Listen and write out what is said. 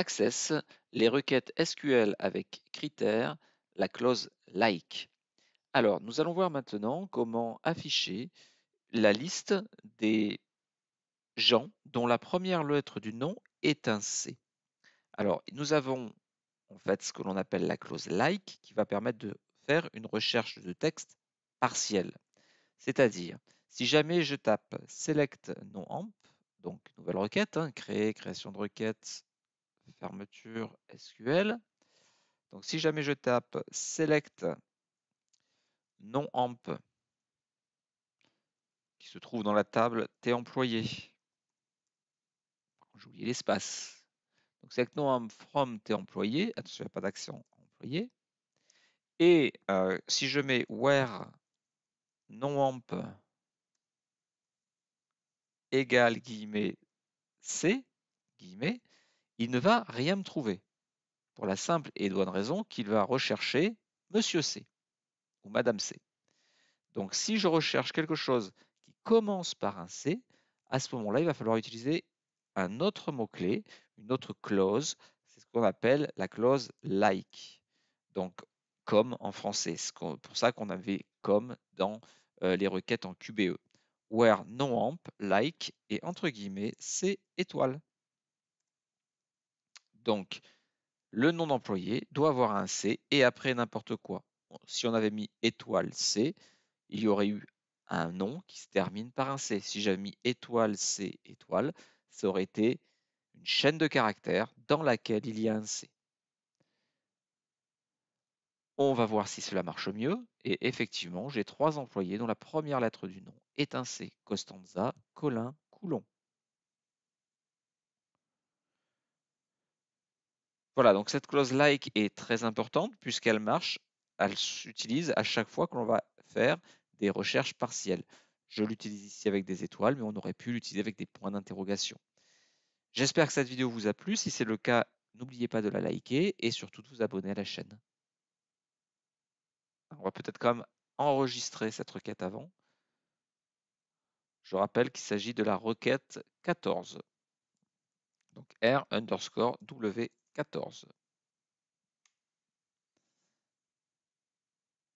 Access, les requêtes SQL avec critères, la clause like. Alors, nous allons voir maintenant comment afficher la liste des gens dont la première lettre du nom est un C. Alors, nous avons en fait ce que l'on appelle la clause like qui va permettre de faire une recherche de texte partielle. C'est-à-dire, si jamais je tape select nom amp, donc nouvelle requête, hein, créer, création de requête, fermeture SQL. Donc si jamais je tape select non amp qui se trouve dans la table T employé. J'ai oublié l'espace. Donc select non amp from T employé, attention, il n'y a pas d'action employé. Et euh, si je mets where non amp égale guillemets C, guillemets, il ne va rien me trouver, pour la simple et douane raison qu'il va rechercher Monsieur C ou Madame C. Donc si je recherche quelque chose qui commence par un C, à ce moment-là, il va falloir utiliser un autre mot-clé, une autre clause, c'est ce qu'on appelle la clause like. Donc comme en français, c'est pour ça qu'on avait comme dans euh, les requêtes en QBE. Where non amp, like et entre guillemets C étoile. Donc, le nom d'employé doit avoir un C et après n'importe quoi. si on avait mis étoile C, il y aurait eu un nom qui se termine par un C. Si j'avais mis étoile C étoile, ça aurait été une chaîne de caractères dans laquelle il y a un C. On va voir si cela marche mieux. Et effectivement, j'ai trois employés dont la première lettre du nom est un C. Costanza, Colin, Coulon. Voilà, donc cette clause like est très importante puisqu'elle marche, elle s'utilise à chaque fois que l'on va faire des recherches partielles. Je l'utilise ici avec des étoiles, mais on aurait pu l'utiliser avec des points d'interrogation. J'espère que cette vidéo vous a plu. Si c'est le cas, n'oubliez pas de la liker et surtout de vous abonner à la chaîne. On va peut-être quand même enregistrer cette requête avant. Je rappelle qu'il s'agit de la requête 14. Donc R underscore W 14.